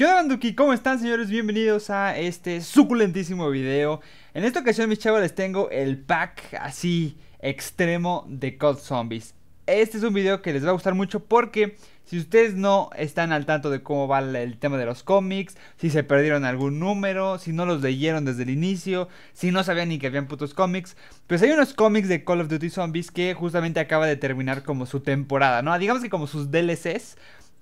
¿Qué onda Banduki? ¿Cómo están señores? Bienvenidos a este suculentísimo video En esta ocasión mis chavos les tengo el pack así extremo de of Zombies Este es un video que les va a gustar mucho porque si ustedes no están al tanto de cómo va el tema de los cómics Si se perdieron algún número, si no los leyeron desde el inicio Si no sabían ni que habían putos cómics Pues hay unos cómics de Call of Duty Zombies que justamente acaba de terminar como su temporada, ¿no? Digamos que como sus DLCs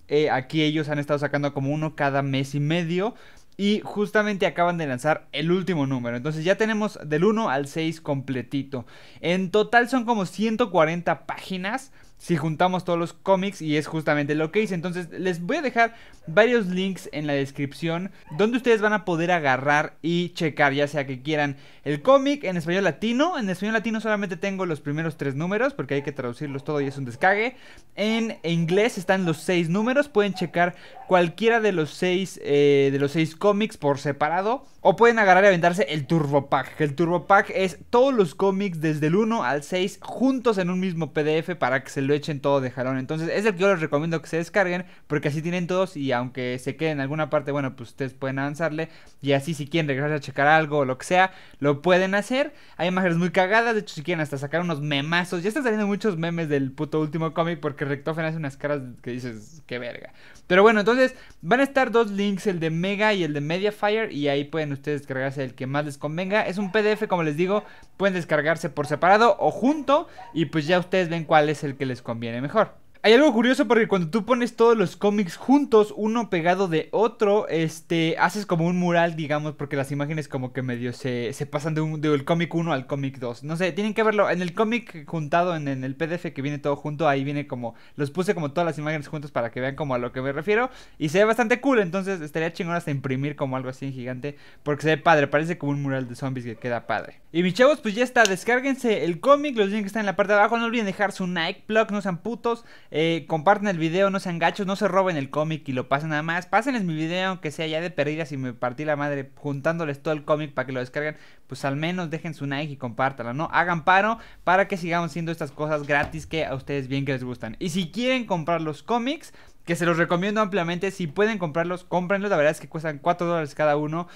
eh, aquí ellos han estado sacando como uno cada mes y medio. Y justamente acaban de lanzar el último número. Entonces ya tenemos del 1 al 6 completito. En total son como 140 páginas si juntamos todos los cómics y es justamente lo que hice. Entonces les voy a dejar varios links en la descripción donde ustedes van a poder agarrar y checar, ya sea que quieran el cómic en español latino. En español latino solamente tengo los primeros tres números porque hay que traducirlos todo y es un descague. En inglés están los seis números, pueden checar cualquiera de los seis, eh, de los seis cómics por separado. O pueden agarrar y aventarse el Turbo Pack. El Turbo Pack es todos los cómics desde el 1 al 6 juntos en un mismo PDF para que se lo echen todo de jalón. Entonces, es el que yo les recomiendo que se descarguen, porque así tienen todos y aunque se queden en alguna parte, bueno, pues ustedes pueden avanzarle y así si quieren regresar a checar algo o lo que sea, lo pueden hacer. Hay imágenes muy cagadas, de hecho si quieren hasta sacar unos memazos. Ya están saliendo muchos memes del puto último cómic porque Rectofen hace unas caras que dices, que verga. Pero bueno, entonces van a estar dos links, el de Mega y el de Mediafire y ahí pueden ustedes descargarse el que más les convenga. Es un PDF, como les digo, pueden descargarse por separado o junto y pues ya ustedes ven cuál es el que les conviene mejor. Hay algo curioso porque cuando tú pones todos los cómics juntos, uno pegado de otro, este, haces como un mural, digamos, porque las imágenes como que medio se, pasan de un, del cómic 1 al cómic 2. No sé, tienen que verlo. En el cómic juntado, en, el PDF que viene todo junto, ahí viene como, los puse como todas las imágenes juntas para que vean como a lo que me refiero. Y se ve bastante cool, entonces estaría chingón hasta imprimir como algo así en gigante, porque se ve padre, parece como un mural de zombies que queda padre. Y mis chavos, pues ya está, descárguense el cómic, los que está en la parte de abajo, no olviden dejar su Nike plug, no sean putos. Eh, compartan el video, no sean gachos, no se roben el cómic y lo pasen nada más. Pásenles mi video, aunque sea ya de perdidas Y me partí la madre juntándoles todo el cómic para que lo descarguen. Pues al menos dejen su like y compártanlo, ¿no? Hagan paro para que sigamos haciendo estas cosas gratis que a ustedes bien que les gustan. Y si quieren comprar los cómics, que se los recomiendo ampliamente. Si pueden comprarlos, cómprenlos. La verdad es que cuestan 4 dólares cada uno.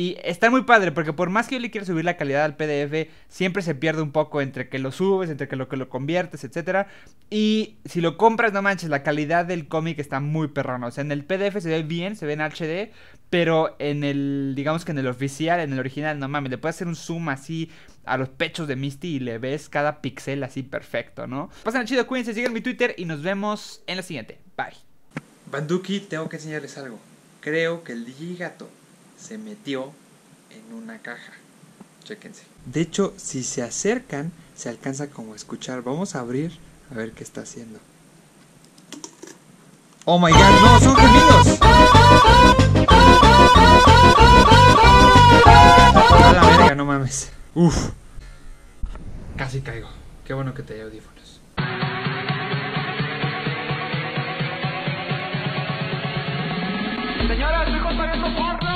Y está muy padre, porque por más que yo le quiera subir la calidad al PDF, siempre se pierde un poco entre que lo subes, entre que lo que lo conviertes, etc. Y si lo compras, no manches, la calidad del cómic está muy perrona. O sea, en el PDF se ve bien, se ve en HD, pero en el, digamos que en el oficial, en el original, no mames, le puedes hacer un zoom así a los pechos de Misty y le ves cada pixel así perfecto, ¿no? Pasen chido, cuídense, sigan mi Twitter y nos vemos en la siguiente. Bye. Banduki, tengo que enseñarles algo. Creo que el gato se metió en una caja. Chéquense. De hecho, si se acercan, se alcanza como a escuchar. Vamos a abrir a ver qué está haciendo. Oh my god, no, son gemidos. A la no mames. Uf. Casi caigo. Qué bueno que te haya audífonos. Señora, estoy contando por